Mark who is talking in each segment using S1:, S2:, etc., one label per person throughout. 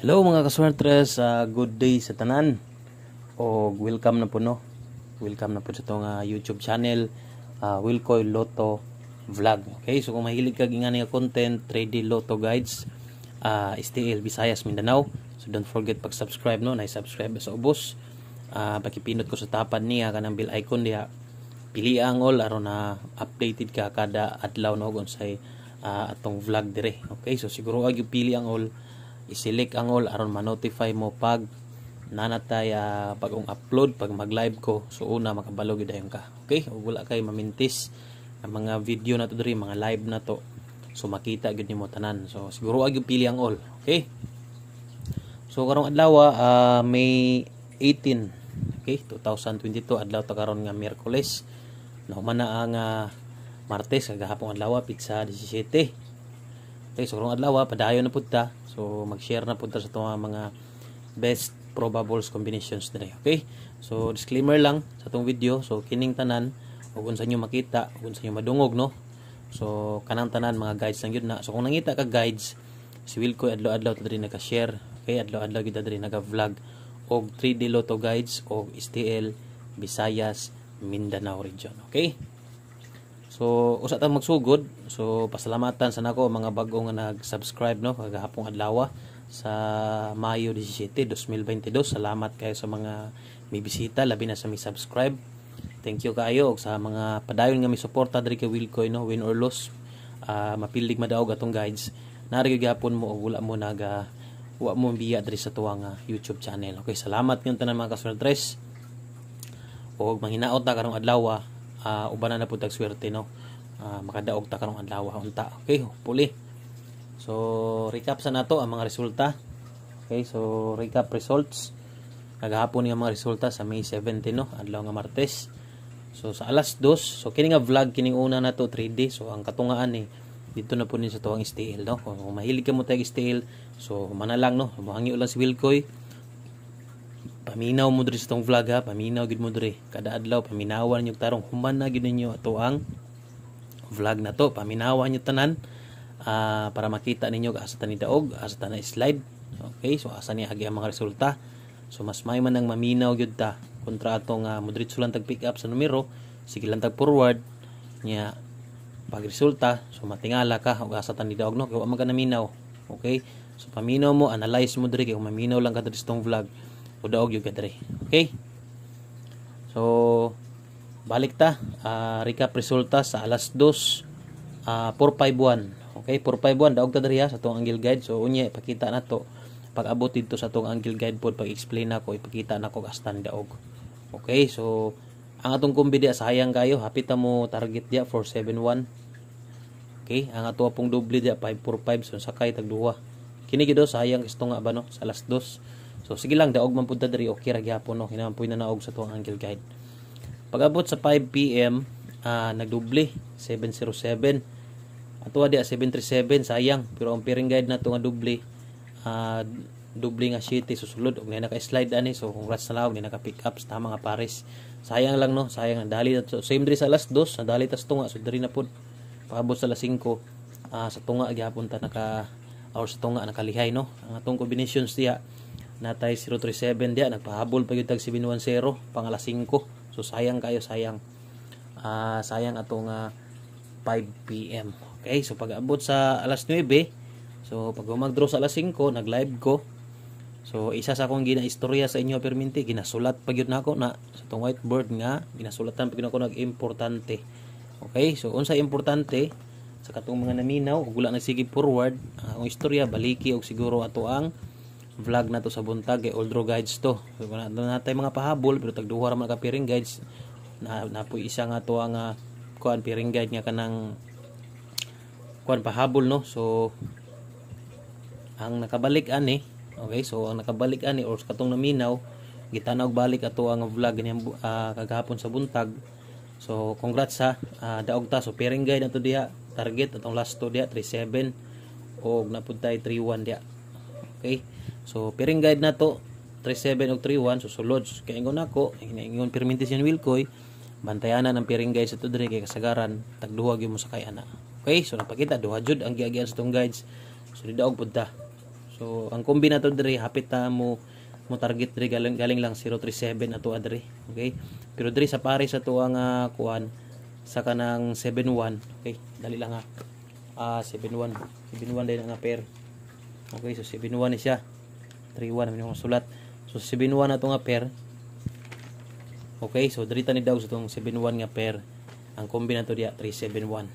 S1: Hello mga kaswertres, uh, good day sa tanan. O welcome na po no. Welcome na po sa tong uh, ah, YouTube channel uh, Wilcoy Lotto Vlog. Okay, so kung mahilig ka ingani nga content, 3D Lotto Guides, uh, ah, STL Visayas Mindanao. So don't forget pag-subscribe no, na-subscribe sa ubos. Uh, pakipindot ko sa tapad niya kanang bell icon diha. Pili ang all aron na updated ka kada adlaw no unsay uh, atong vlog dire. Okay, so siguro agi pili ang all isilik ang all aron ma-notify mo pag nanatay uh, pag ung upload pag mag live ko so una makabalo gid ka okay ug wala kay mamintis ang mga video na to diri mga live na to so makita gid nimo tanan so siguro ag pili ang all okay so karong adlaw uh, May 18 okay 2022 adlaw ta karon nga Miyerkules no na ang uh, Martes kagahapon adlaw pizza 17 okay so karong adlaw padayon na pud ta So, mag-share na punta sa ito ah, mga best probables combinations dire. Okay? So, disclaimer lang sa itong video. So, kining tanan, ug unsa sa makita, ug unsa sa madungog, no? So, kanang tanan, mga guides lang yun na. So, kung nangita ka guides, si Wilco adlaw-adlaw ta diri naka-share. Okay? Adlaw-adlaw gyud gid diri naga-vlog og 3D Lotto guides og STL Visayas Mindanao region. Okay? So usa ta magsugod. So pasalamatan sa nako mga bag-o nga nag-subscribe no kagahapong adlaw sa Mayo 17, 2022. Salamat kayo sa mga may bisita labi na sa may subscribe. Thank you kayo sa mga padayon nga mi suporta diri kay Wilcoy no win or loss. Uh, ah, mapilig madaog atong guides. Nari gyapon mo og wala mo naga ah, wa mo biya diri sa tuwang YouTube channel. Okay, salamat nga tanan mga ka-sundres. Og manghinaot ta karong adlaw uh, uban na pud swerte no uh, makadaog ta karong adlaw unta okay puli so recap sa nato ang mga resulta okay so recap results kagahapon nga mga resulta sa May 17 no adlaw nga Martes so sa alas 2 so kini nga vlog kining una nato 3D so ang katungaan ni eh, dito na po din sa tuwang STL no kung mahilig ka mo tag STL so manalang no mahangyo lang si Wilcoy paminaw mo diri sa tong vlog ha paminaw gid mo diri kada adlaw paminawan niyo tarong human na gid ninyo ato ang vlog na to paminawan niyo tanan uh, para makita ninyo asa ta ni daog asa ta na slide okay so asa ni agi ang mga resulta so mas may man ang maminaw gyud ta kontra atong uh, ah, modiretso lang tag pick up sa numero sige lang tag forward nya pag resulta so matingala ka og asa ta ni daog no kay wa man okay so paminaw mo analyze mo dire kay kung maminaw lang ka sa tong vlog Udaog yung kadre. Okay? So, balik ta. Uh, recap resulta sa alas 2, uh, 451. Okay, 451. Daog ta dere sa itong angle guide. So, unya, ipakita na to. Pag abot dito sa itong angle guide po, pag-explain na ko, ipakita na ko kastan daog. Okay, so, ang atong kumbi sa hayang kayo. Hapit mo target dia 471. Okay, ang ato pong double dia 545 so sakay tag duha. Kini gido oh, sayang isto nga ba no sa last dos. So sige lang daog man pud diri okay ra gyapon no. Hinampoy na naog sa tuang angle guide. Pagabot sa 5 PM uh, nagdoble 707. Ato di 737 ah, sayang pero ang piring guide na to nga doble uh, doble nga city susulod og nay naka-slide ani so congrats sa lang ni naka-pick up tama nga Paris. Sayang lang no, sayang dali na so, same diri sa alas 2, dali tas tunga so diri na pud pagabot sa alas 5 uh, sa tunga gyapon ta naka or sa tunga nakalihay no. Ang atong combinations diha natay 037 dia nagpahabol pa gyud tag 710 pang alas 5 so sayang kayo sayang uh, sayang atong uh, 5 pm okay so pag abot sa alas 9 so pag magdraw sa alas 5 nag live ko so isa sa akong ginaistorya sa inyo perminti ginasulat pa gyud nako na, sa tong whiteboard nga ginasulatan pa gyud nako nag importante okay so unsa importante sa katong mga naminaw ug wala nagsigib forward uh, ang istorya baliki og siguro ato ang vlog na to sa buntag kay Oldro Guides to. Wala na natay mga pahabol pero tagduha ra man ka piring guides. Na napoy isa nga to ang uh, kuan piring guide nga kanang kuan pahabol no. So ang nakabalik ani, okay? So ang nakabalik ani or katong naminaw gitanaw balik ato ang vlog ni uh, kagahapon sa buntag. So congrats ha uh, ah, daog ta so piring guide na to diha target atong last to diha 37 og napuntay 31 diha. Okay? So piring guide na to 37 og 31 susulod so, kay ingon nako ingon permintis yan wilkoy bantayanan ang piring guide sa to diri kay kasagaran tagduha gyud mo sa kay ana. Okay, so napakita duha jud ang giagian sa tong guides. So didaog pud ta. So ang kombi na to diri hapit ta mo mo target dire galing, galing lang 037 ato adre okay pero dire sa pare sa to ang uh, ah, kuan sa kanang 71 okay dali lang ha ah uh, 71 71 dai nga pair okay so 71 ni siya 3-1 naman yung sulat. So 7-1 na ito nga pair. Okay, so drita ni daw sa itong 7-1 nga pair. Ang kombi na ito diya 3-7-1.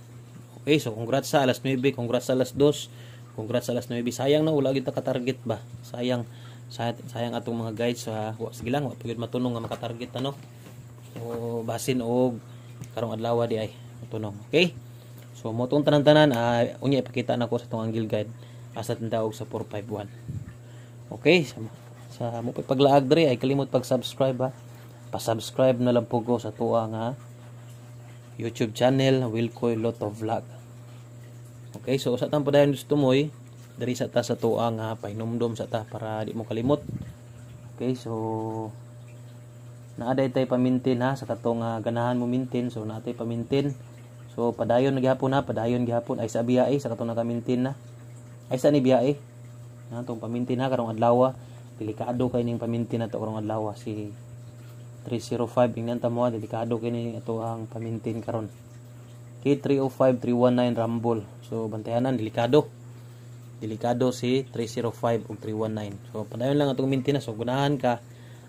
S1: Okay, so congrats sa alas 9, congrats sa alas 2, congrats sa alas 9. Sayang na wala kita ka-target ba? Sayang sayang atong mga guys sa so, sige lang wa pagud matunong nga makatarget, target ano. So basin og karong adlaw di ay matunong. Okay? So mo tong tanan-tanan uh, ah, unya ipakita nako sa tong angle guide asa tindaog sa 451. Okay, sa, sa mo paglaag diri ay kalimot pag-subscribe ha. Pa-subscribe na lang po ko sa tuwa nga YouTube channel Wilcoy of Vlog. Okay, so sa tampo dayon gusto mo diri sa ta sa tuwa nga painumdom sa ta para di mo kalimot. Okay, so naaday tay pamintin ha sa katong uh, ah, ganahan mo mintin so naatay pamintin so padayon gihapon na padayon gihapon ay sa biyay sa katong nakamintin na ay sa ni biyay na tong paminti na karong adlaw ah. delikado kay ning paminti na to karong adlaw ah. si 305 ingnan ta mo ah. delikado kay ato ang pamintin karon K305 319 Rambol so bantayanan delikado delikado si 305 ug 319 so padayon lang atong mintin na so gunahan ka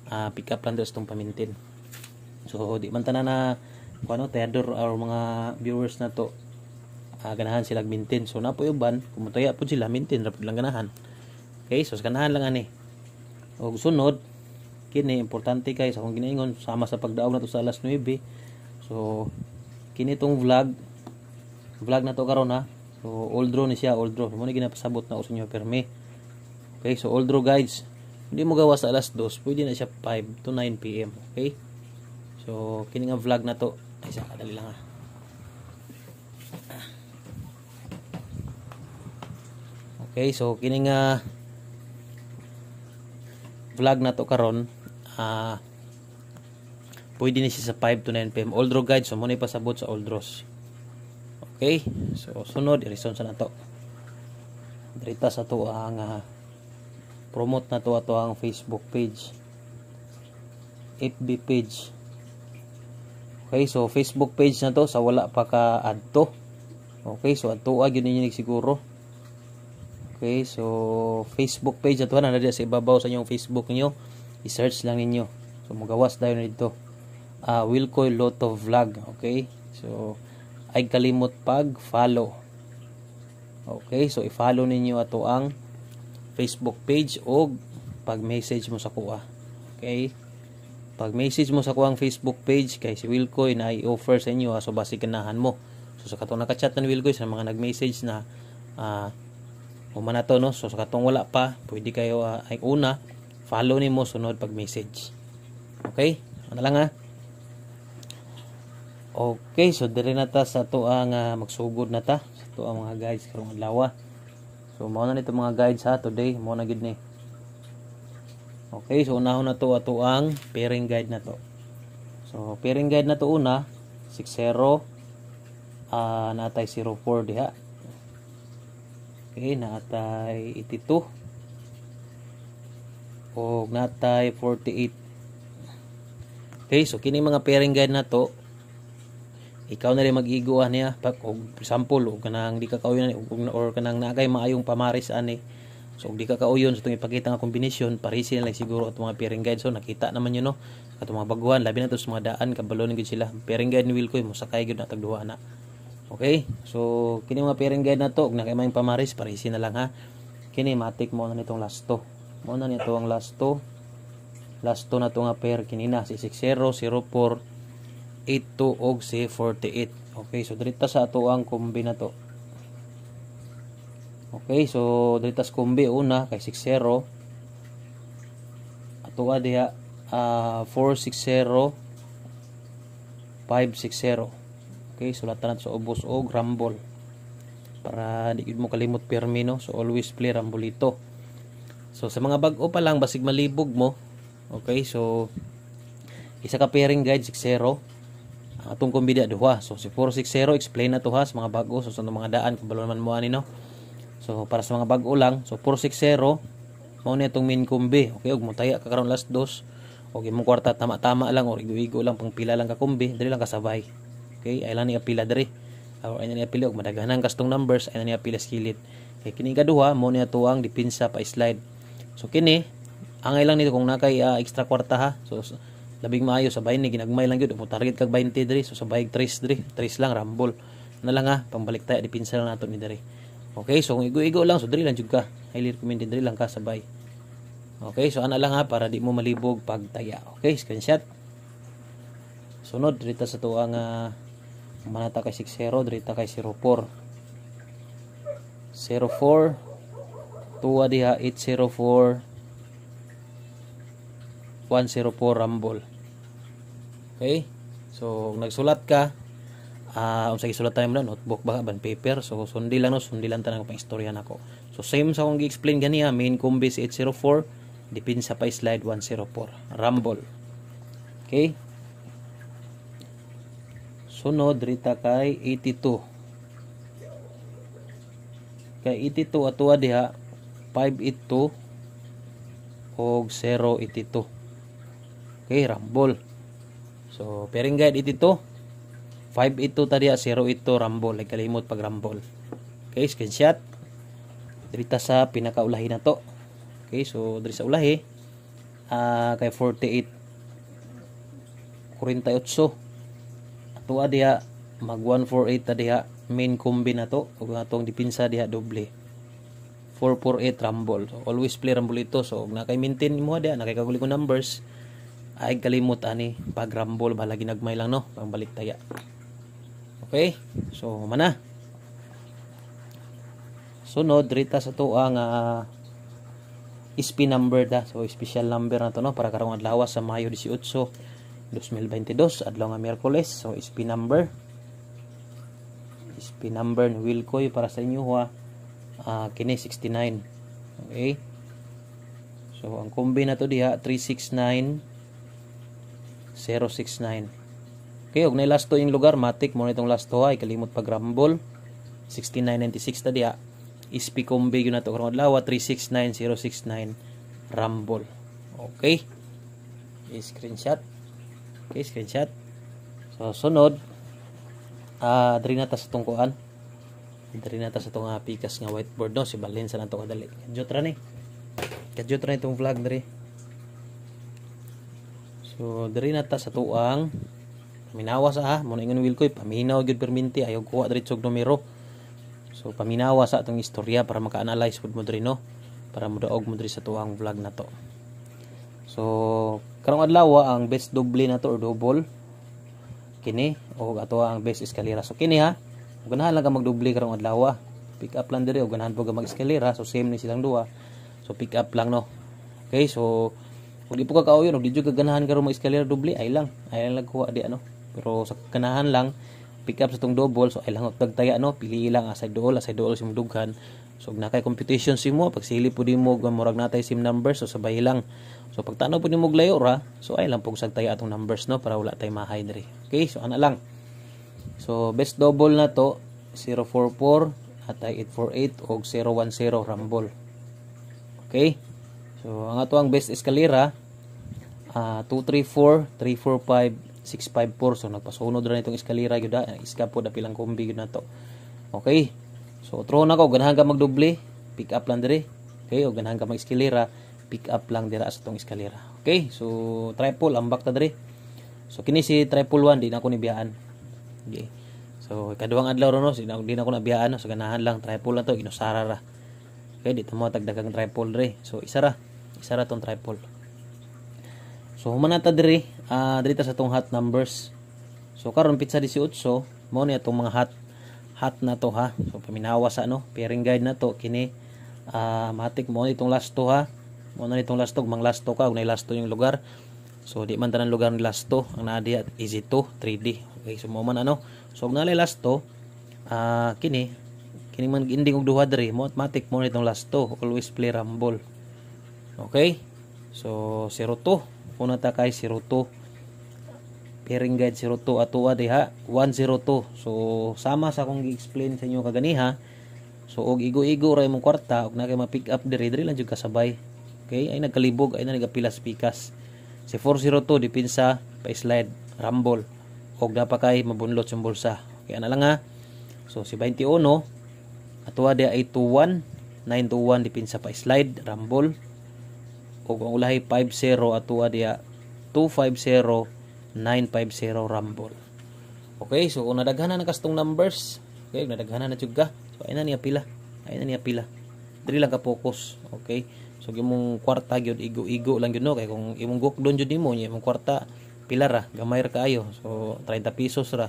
S1: uh, pick up lang tong pamintin so di man tanan na kuno tayador or mga viewers na to uh, ganahan sila mintin so na po yung ban kumutaya po sila mintin rapid lang ganahan Okay, so ganahan lang ani. Og sunod kini importante kay sa akong ginaingon sama sa pagdaog nato sa alas 9. So kini tong vlog vlog na to karon ha. So old draw ni siya, old draw. Mo ni ginapasabot na usa niyo permi. Okay, so old draw guys. Hindi mo gawa sa alas 2, pwede na siya 5 to 9 PM, okay? So kini nga vlog na to. Ay sa kadali lang ha. Okay, so kini nga vlog na to karon uh, pwede ni siya sa 5 to 9 pm oldro guide so muna ipasabot sa old oldros okay so sunod irison sa nato dirita sa to ang ah, uh, promote na to ato ang facebook page FB page okay so facebook page na to sa wala pa ka adto okay so adto ag ah, yun ninyo siguro Okay, so Facebook page ato na diri sa ibabaw sa inyong Facebook niyo. I-search lang ninyo. So magawas dayon dito. Uh, Wilcoy Lotto Vlog, okay? So ay kalimot pag follow. Okay, so i-follow ninyo ato ang Facebook page o pag-message mo sa kuha. Okay? Pag-message mo sa kuha ang Facebook page kay si Wilcoy na i-offer sa inyo So so basikanahan mo. So sa katong nakachat na ni Wilcoy sa mga nag-message na uh, o man ato no so sa katong wala pa pwede kayo uh, ay una follow nimo sunod pag message okay ano lang ha ah? okay so dire na ta sa ato ang ah, uh, magsugod na ta sa ato ang mga guys karong adlaw so mao na nito mga guides ha today mao na gid ni okay so unahon na to ato ang pairing guide na to so pairing guide na to una 60 uh, natay 04 diha Okay, natay 82. O natay 48. Okay, so kini mga pairing guide na to, ikaw na rin mag-iguan niya pag og sample og kanang di ka kauyon or kanang nagay maayong pamaris ani so og di ka kauyon sa so, ipakita nga kombinasyon parisi na lang siguro at mga pairing guide so nakita naman yun no at mga baguhan labi na to sa mga daan kabalon gud sila pairing guide ni Wilcoy mo sakay gud na tagduha na Okay? So, kini mga pairing guide na to, kung na kayo may pamaris, parisi na lang ha. Kini, matik mo na nitong last 2. Mo na nito ang last 2. Last 2 na to nga pair kinina, si 6004 82 og si 48. Okay, so dirita sa ato ang kombi na to. Okay, so dirita sa kombi una kay 60 ato diha uh, 460 560 okay sulatan natin sa ubos o rumble para di mo kalimot pirmi no so always play rambolito so sa mga bag-o pa lang basig malibog mo okay so isa ka pairing guide 60 atong kombida duha so si 460 explain na to ha sa mga bag-o so sa mga daan kabalo naman mo ani no so para sa mga bag-o lang so 460 mo na itong main kombi okay ug mutaya ka karon last dos Okay, imong kwarta tama-tama lang or igo-igo lang pang pila lang ka kumbi, dali lang kasabay okay ay lang ni apila diri aw ay ni apila og madaghanang kastong numbers ay ni apila skillet kay kini kaduha mo ni tuang depensa pa slide so kini angay lang nito kung nakay uh, extra kwarta ha so labing maayo sa bahin ni ginagmay lang gyud mo target kag 20 diri so sa bayig 3 diri 3 lang rambol na lang ha pambalik tayo depensa lang nato ni diri okay so kung igo-igo lang so diri lang jud ka highly recommended diri lang ka sabay okay so ana lang ha para di mo malibog pagtaya okay screenshot sunod dito sa tuang uh, ah, manata kay 60 direta kay 04 04 tuwa diha 804 104 rambol okay so nagsulat ka uh, unsa gisulat tayo na notebook ba ban paper so sundi lang no sundi lang tanang pang istorya nako so same sa akong gi-explain ganiha ah, main combi 804 depensa pa slide 104 rumble okay Sunod rita kay 82. Kay 82 atuwa diha 582 og 082. Okay, rambol. So, pairing guide 82. 582 tadi diha 08 rambol. Ay kalimot pag rambol. Okay, screenshot. Dita sa pinakaulahi na to. Okay, so diri sa ulahi uh, kay 48 48 tua diha mag 148 ta diha main kombi na to ug atong depensa diha doble 448 rumble so, always play rumble ito so na kay maintain mo diha na kay kaguli ko numbers ay kalimot ani pag rumble bala nagmay lang no pang balik taya okay so mana sunod rita sa to ang uh, SP number da so special number na to no para karong adlaw sa Mayo 18 2022 adlaw nga Miyerkules so SP number SP number ni Wilcoy para sa inyo ha uh, kini 69 okay so ang kombi na to diha 369 069 okay og nay last to yung lugar matik mo nitong last to ha ikalimot pag rumble 6996 ta diha SP kombi yun na to karong adlaw 369 069 rumble okay i screenshot Okay, screenshot. So, sunod, uh, ah, dali nata sa tungkuan. Dali nata sa itong uh, pikas nga whiteboard, no? Si Balin sa nato kadali. Kadyot ra ni. Kadyot ni itong vlog, dali. So, dali nata sa tuang. Paminawa sa ha. Ah, muna ingon will ko, paminaw gyud perminti. Ayaw kuha dali tsog numero. So, paminawa sa atong istorya para maka-analyze mo dali, no? Para mo daog mo dali sa tuang vlog na to. So, karong adlaw ang best doble na to or double kini o ato ang best eskalera. So kini ha, ganahan lang ka magdoble karong adlaw. Pick up lang diri o ganahan po ka mag-eskalera. So same ni silang duha. So pick up lang no. Okay, so kung di po ka kauyon, di jud ka ganahan karong mag-eskalera doble, ay lang. Ay lang kuha di ano. Pero sa ganahan lang pick up sa tong double so ay lang tagtaya no pili lang asay ah, dool asay ah, dool si mudughan So na kay computation simo pagsili pud nimo murag natay sim numbers so sabay lang. So pagtanaw pud nimo layo ra, so ay lang pug sagtay atong numbers no para wala tay mahay diri. Okay, so ana lang. So best double na to 044 at 848 og 010 rumble. Okay? So ang ato ang best eskalera uh, 234 345 654 so nagpasunod ra nitong eskalera gyud ah, iska pod apilang kombi gyud nato. Okay? So throw na ko ganahan ka magdoble, pick up lang dire. Okay, o ganahan ka mag-eskalera, pick up lang dira sa tong eskalera. Okay, so triple ambak ta dire. So kini si triple 1 di na ko ni biyaan. Okay. So kaduhang adlaw ro no, di na, di na ko na so ganahan lang triple na to inusara ra. Okay, di mo tagdagang triple dire. So isa ra, isa ra tong triple. So humana ta dire, uh, ah, dire ta sa tong hot numbers. So karon pizza 18, mo ni atong mga hot hat na to ha so paminawa sa ano pairing guide na to kini uh, matik mo itong lasto ha mo na itong lasto mang last lasto ka last lasto yung lugar so di man tanan lugar ni last lasto ang naa diha easy to 3D okay so mo man ano so ug nalay last lasto uh, kini kini man ginding og duha diri mo matik mo na last lasto always play rumble okay so 02 una ta kay 02 pairing guide 02 atua diha 102 so sama sa akong gi-explain sa inyo kaganiha so og igo-igo ra imong kwarta og na kay ma-pick up dire dire lang jud kasabay okay ay nagkalibog ay na nagapilas pikas si 402 depensa pa slide rumble og dapat kay mabunlot sa bulsa okay ana lang ha so si 21 atua diha 821 921 depensa pa slide rumble og ang ulahi 50 atua diha 250 950 Rumble. Okay, so kung nadaghanan ng kastong numbers, okay, nadaghanan na tiyugga. So ayun na niya pila. Ayun na niya pila. Dili lang ka focus. Okay. So imong kwarta gyud igo-igo lang gyud no kay kung imong gukdon gyud nimo imong kwarta pila ra gamay ra kaayo. So 30 pesos ra.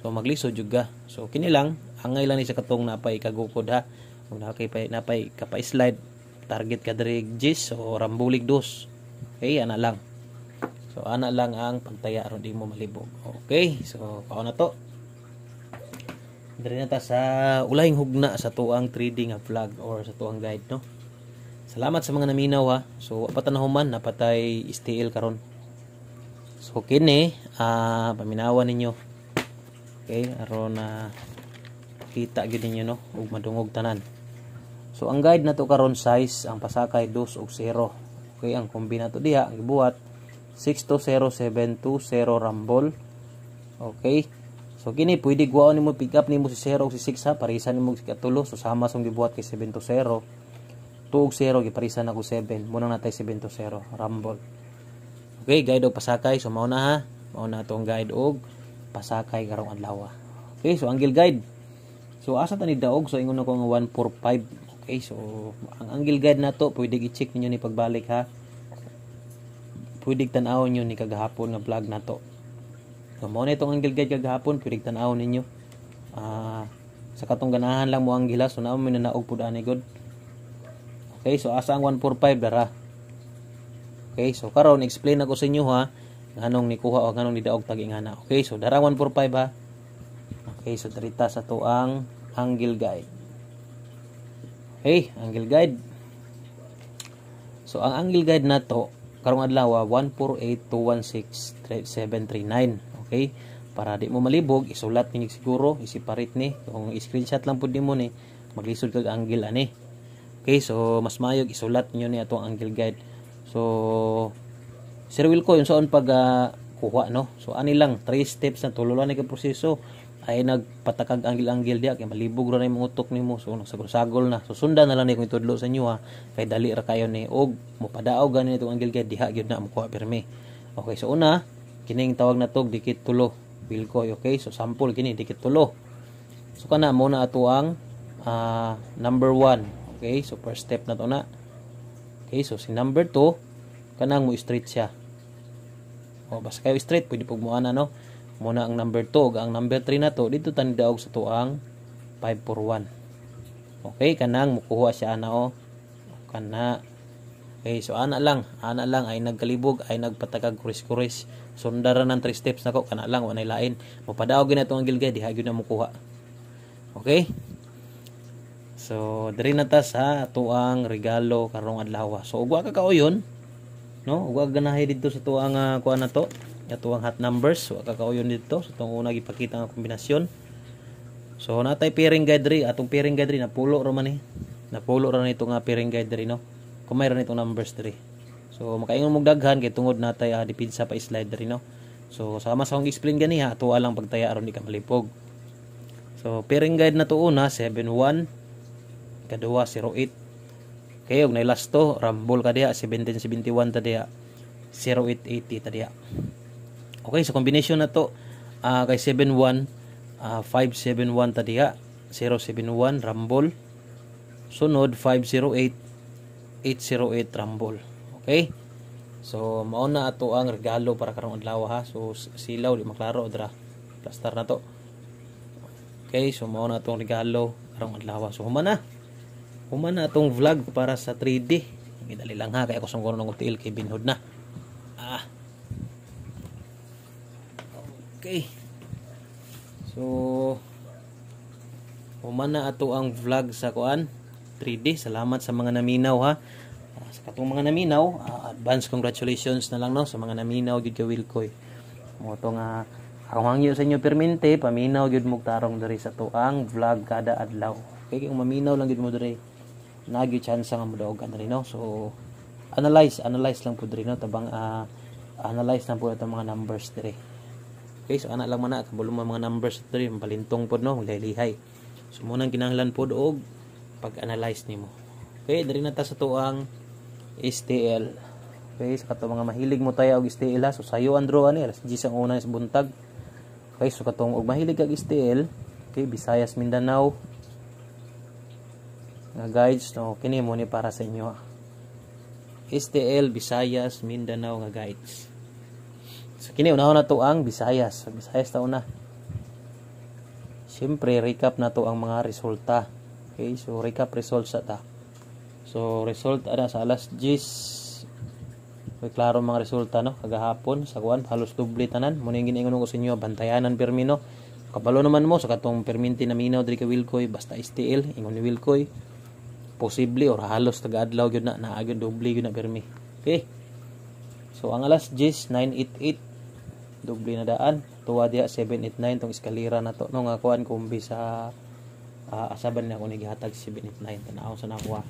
S1: So maglisod jud ka. So kini lang angay lang ni sa katong napay kagukod ha. Kung nakay pa napay kapay slide target ka diri jis o rambulig dos. Okay, ana lang. So ana lang ang pagtaya aron di mo malibog. Okay, so kao na to. Diri na ta sa ulayng hugna sa tuang trading nga vlog or sa tuang guide no. Salamat sa mga naminaw ha. So wa man napatay STL karon. So kini ah uh, paminawan ninyo. Okay, aron na uh, kita gyud ninyo no ug madungog tanan. So ang guide na to karon size ang pasakay 2 ug 0. Okay, ang kombinato diha ang gibuhat 620720 Rambol. Okay. So kini pwede guwao nimo pick up nimo si 0 si 6 ha parisa nimo si katulo so sama song gibuhat kay 720. Tuog 0 giparisa na ko 7 muna natay 720 Rambol. Okay, guide og pasakay so mao na ha. Mao na tong guide og pasakay karong adlaw. Okay, so angle guide. So asa ta ni daog so ingon na ko nga 145. Okay, so ang angle guide nato pwede gi-check ninyo ni pagbalik ha pwede tanawon nyo ni kagahapon nga vlog nato so mo na itong angle guide kagahapon pwede tanawon ninyo uh, sa katong ganahan lang mo ang gilas so na mo nanaog pud ani god okay so asa ang 145 dara okay so karon explain ako sa inyo ha nganong nikuha o nganong nidaog tag ingana okay so dara 145 ha okay so darita sa to ang angle guide okay angle guide So, ang angle guide na to, karong adlaw 1482163739 ah, okay para di mo malibog isulat ni siguro isiparit ni kung screenshot lang pud nimo ni maglisod kag angle ani okay so mas mayog isulat niyo ni atong angle guide so Sir will ko yung saon pag uh, kuha, no? So, ani lang, 3 steps na tululan ni proseso ay nagpatakag anggil-anggil diya kay malibog ra ni mga utok nimo so nagsagol-sagol na susundan na lang ni kung itudlo sa inyo ha kay dali ra kayo ni og mopadaog gani itong anggil kay diha gyud na mukuha pirmi okay so una kining tawag na tog dikit tulo bilkoy okay so sample kini dikit tulo so kana mo na ato ang uh, number 1 okay so first step na to na okay so si number 2 kanang mo straight siya oh basta kayo straight pwede pugmuan ano muna ang number 2 ang number 3 na to dito tanidaog sa tuang 541 okay kanang mukuha siya ana o oh. kana okay so ana lang ana lang ay nagkalibog ay nagpatakag kuris-kuris sundara ng 3 steps nako kana lang wa nay lain mapadaog gyud natong gilgay diha gyud na mukuha okay so diri na ta sa tuang regalo karong adlaw so ugwa ka kaoyon oh, no ugwa ganahay didto sa tuang uh, ah, kuan na to ato ang hot numbers so kakauyon dito so itong una gipakita nga kombinasyon so natay pairing guide rin atong pairing guide na napulo ra man eh napulo ra nito nga pairing guide rin no kung mayroon itong numbers rin so makaingon mong daghan kay tungod natay uh, ah, dipidsa pa slide rin no so sama sa akong explain gani ha ato lang pagtaya aron di ka malipog so pairing guide na to una 71 kaduwa 08 kayo nay last to rambol ka diha 1771 ta diha 0880 ta diha Okay, sa so combination na to, uh, kay 71, uh, 571 tadiha, 071 Rambol, sunod 508, 808 Rumble. Okay? So, mauna ato ang regalo para karong adlaw ha. So, silaw, di maklaro, dra. Plastar na to. Okay, so mauna atong regalo karong adlaw. So, humana. Humana atong vlog para sa 3D. Gidali lang ha, kay ako sangkono ng hotel kay Binhod na. Okay. So Pumana ato ang vlog sa kuan 3D. Salamat sa mga naminaw ha. Ah, sa katong mga naminaw, uh, advance congratulations na lang no sa mga naminaw gyud ka Wilkoy. Mo to nga ako hangyo sa inyo permente, paminaw gyud mo tarong diri sa tuang vlog kada adlaw. Okay, kung maminaw lang gyud mo diri, nagi chance nga mo daog no. So analyze, analyze lang pud diri no tabang uh, analyze na po ato mga numbers diri. Okay, so ana lang man na kabalo mga numbers diri palintong pod no, lalihay. So mo kinahanglan pod og pag-analyze nimo. Okay, diri na ta sa tuang STL. Okay, sa kato mga mahilig mo tayo og STL ha. So sayo andro ani alas 10 ang una sa buntag. Okay, so katong og mahilig kag STL, okay, Visayas Mindanao nga guides no kini mo ni para sa inyo. STL Visayas Mindanao nga guides. So kini unahon na to ang Visayas. So Visayas ta una. Siyempre recap na to ang mga resulta. Okay, so recap results sa ta. So result ada sa alas 10. May klaro mga resulta no kagahapon sa kuan halos doble tanan. Mo ning giningon ko sa inyo bantayanan permino. Kabalo naman mo sa katong perminti na minaw diri kay Wilkoy basta STL ingon ni Wilkoy posible or halos tagadlaw gyud na naa gyud doble gyud na permi. Okay. So ang alas 10 988 dubli na daan tuwa diha 789 tong eskalera na to no nga kuan kumbi sa uh, asaban na ako nagihatag 789 tanaw sa nakuha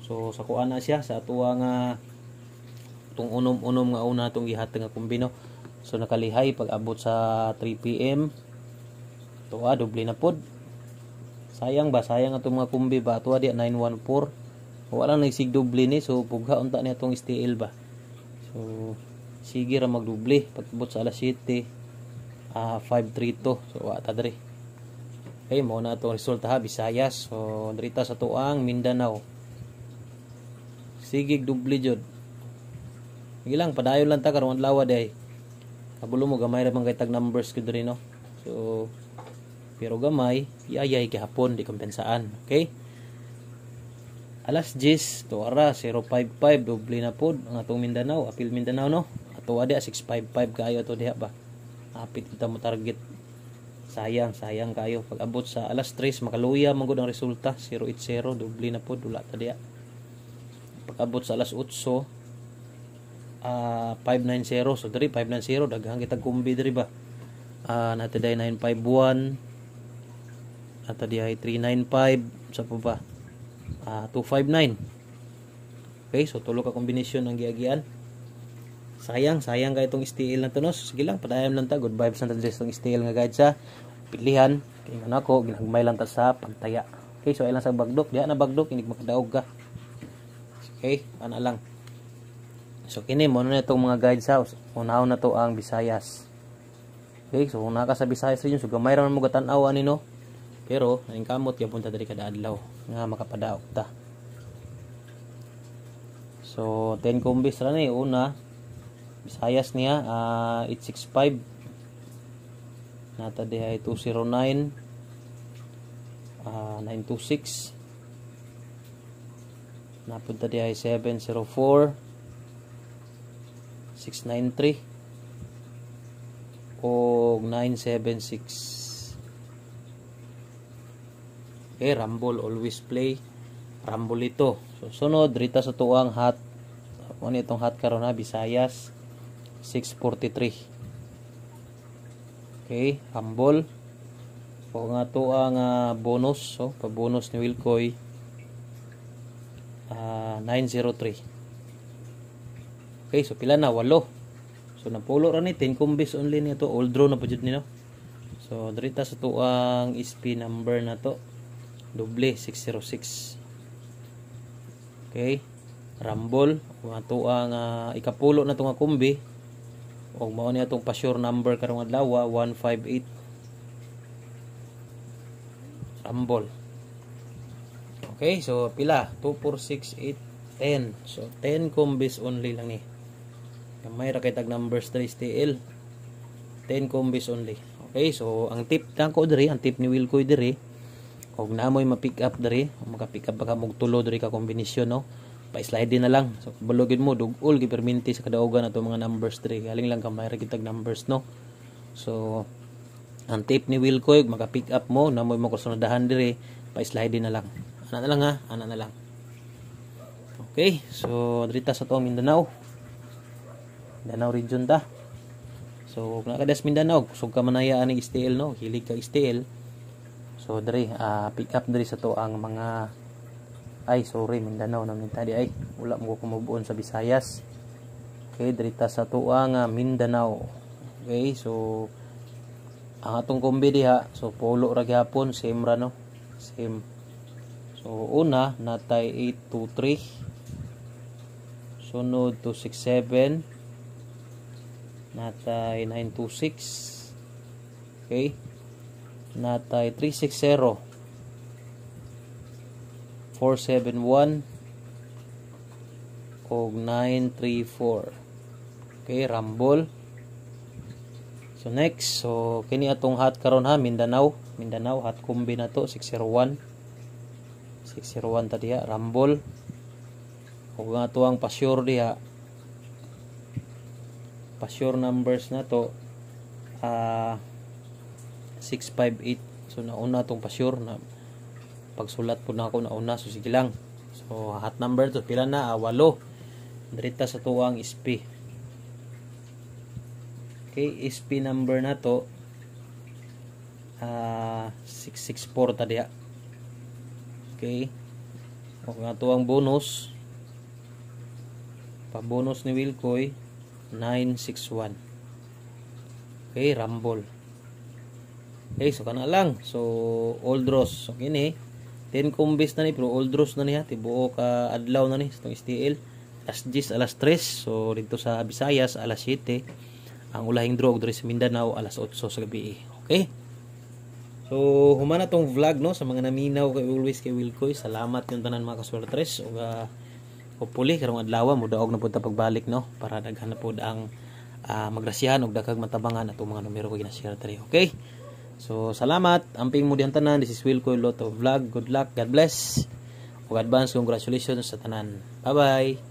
S1: so sa kuan na siya sa tuwa nga tong unom-unom nga una tong gihatag nga kumbi no so nakalihay pag abot sa 3 pm tuwa dubli na pod sayang ba sayang atong mga kumbi ba tuwa diha 914 wala nang nagsigdubli ni so pugha unta niya tong STL ba so sige ra magduble pagtubot sa alas 7 ah 532 so ata dire eh, okay mo na tong resulta ha Visayas so dirita sa tuang Mindanao sige duble jud ilang padayon lang ta karon adlaw day kabulo mo gamay ra man tag numbers ko diri no so pero gamay iayay hapon di kompensaan okay alas 10 to ara 055 doble na pod ang atong Mindanao apil Mindanao no tuwa dia 655 kayo to diha ba apit kita mo target sayang sayang kayo pag abot sa alas 3 makaluya man ang resulta 080 doble na po dula ta diha pag abot sa alas 8 uh, 590 so diri 590 daghang kita kumbi diri ba uh, nata day 951 nata day 395 sa pa ba uh, ah, 259 okay so tulo ka kombinasyon ang giagian sayang sayang kay itong steel na to no sige lang padayam lang ta good vibes lang ta itong steel nga guide sa pilihan kay man ako ginagmay lang ta sa pagtaya okay so ilang sa bagdok diha na bagdok inig makadaog ka okay ana lang so kini mo na itong mga guide sa unaw na to ang Visayas okay so kung naka sa Visayas region so gamay ra man mo gatan-aw no pero ang kamot kay punta diri kada adlaw nga makapadaog ta So, 10 kumbis ra ni una Bisayas niya uh, ah, 865 nata diha 209 uh, 926 napunta diha 704 693 o 976 okay rumble always play rumble ito so sunod rita sa tuang hot ano itong hot karon Bisayas Visayas 643 okay hambol o nga to ang ah, uh, bonus so pabonus ni Wilcoy uh, ah, 903 okay so pila na walo so napulo ra ni 10 kumbis only nito all draw na po jud nino so dirita sa to ang SP number na to doble 606 okay rambol nga to ang uh, ah, ikapulo na to nga kumbi og mao niya tong pa-sure number karong adlaw 158 Ambol Okay so pila 2 4 6 8 so 10 combis only lang ni Kamay ra kay tag numbers 3 STL 10 combis only Okay so ang tip na ko diri ang tip ni Wilco diri og namoy ma-pick up diri maka-pick up baka mog tulo diri ka kombinasyon no pa-slide na lang so balugid mo dugol giperminti sa kadaugan ato mga numbers 3 galing lang kamay ra kitag numbers no so ang tape ni ko, maka pick up mo na mo mo kusunadahan dire pa-slide na lang ana na lang ha ana na lang okay so drita sa tong Mindanao Mindanao region ta so kung nakadas Mindanao kusog ka manaya ani STL no hilig ka STL so dire uh, ah, pick up dire sa to ang mga ay sorry Mindanao na tadi ay wala mo ko mabuon sa Visayas okay dirita sa tuwa nga Mindanao okay so ang atong kombi diha so polo ra gyapon same ra no same so una natay 823 sunod 267 natay 926 okay natay 360 471 o 934 okay rambol so next so kini atong hat karon ha Mindanao Mindanao hat kumbi na to 601 601 tadi ha rambol og nga to ang pasure diha pasure numbers na to uh, ah, 658 so nauna tong pasure na pagsulat po na ako na una so sige lang so hat number to pila na ah, walo drita sa tuwang SP okay SP number na to Ah, 664 tadi ha. okay o nga tuwang bonus pa ni Wilcoy 961 okay rumble Okay, so kana lang. So, all draws. So, kini. 10 kumbis na ni pero old rose na niya tibuo ka adlaw na ni itong STL alas 10 alas 3 so dito sa Visayas alas 7 ang ulahing drog diri sa Mindanao alas 8 sa gabi okay so humana tong vlog no sa mga naminaw kay always kay Wilcoy salamat yung tanan mga kaswertres ug uh, ah, hopefully karong adlaw mo daog na pud ta pagbalik no para daghan na pud ang uh, magrasyahan og dakag matabangan atong mga numero kay gina share okay So, salamat. Amping mo diyan tanan. This is Wilco Lotto Vlog. Good luck. God bless. O advance, congratulations sa tanan. Bye-bye.